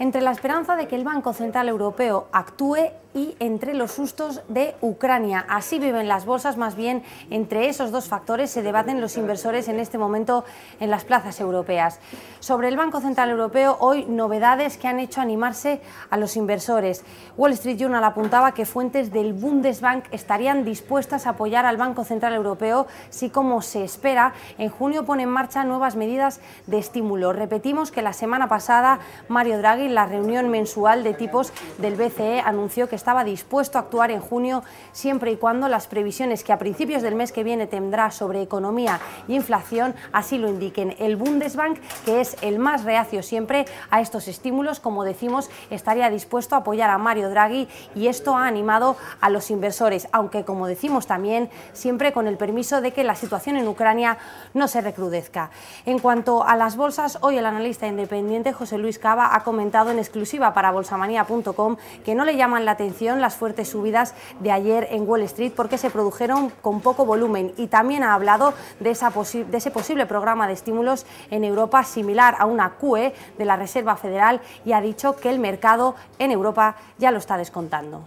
entre la esperanza de que el Banco Central Europeo actúe y entre los sustos de Ucrania. Así viven las bolsas, más bien entre esos dos factores se debaten los inversores en este momento en las plazas europeas. Sobre el Banco Central Europeo, hoy novedades que han hecho animarse a los inversores. Wall Street Journal apuntaba que fuentes del Bundesbank estarían dispuestas a apoyar al Banco Central Europeo si, como se espera, en junio pone en marcha nuevas medidas de estímulo. Repetimos que la semana pasada Mario Draghi la reunión mensual de tipos del BCE anunció que estaba dispuesto a actuar en junio siempre y cuando las previsiones que a principios del mes que viene tendrá sobre economía y inflación así lo indiquen. El Bundesbank, que es el más reacio siempre a estos estímulos, como decimos, estaría dispuesto a apoyar a Mario Draghi y esto ha animado a los inversores, aunque como decimos también, siempre con el permiso de que la situación en Ucrania no se recrudezca. En cuanto a las bolsas, hoy el analista independiente José Luis Cava ha comentado en exclusiva para bolsamanía.com que no le llaman la atención las fuertes subidas de ayer en Wall Street porque se produjeron con poco volumen y también ha hablado de, de ese posible programa de estímulos en Europa similar a una QE de la Reserva Federal y ha dicho que el mercado en Europa ya lo está descontando.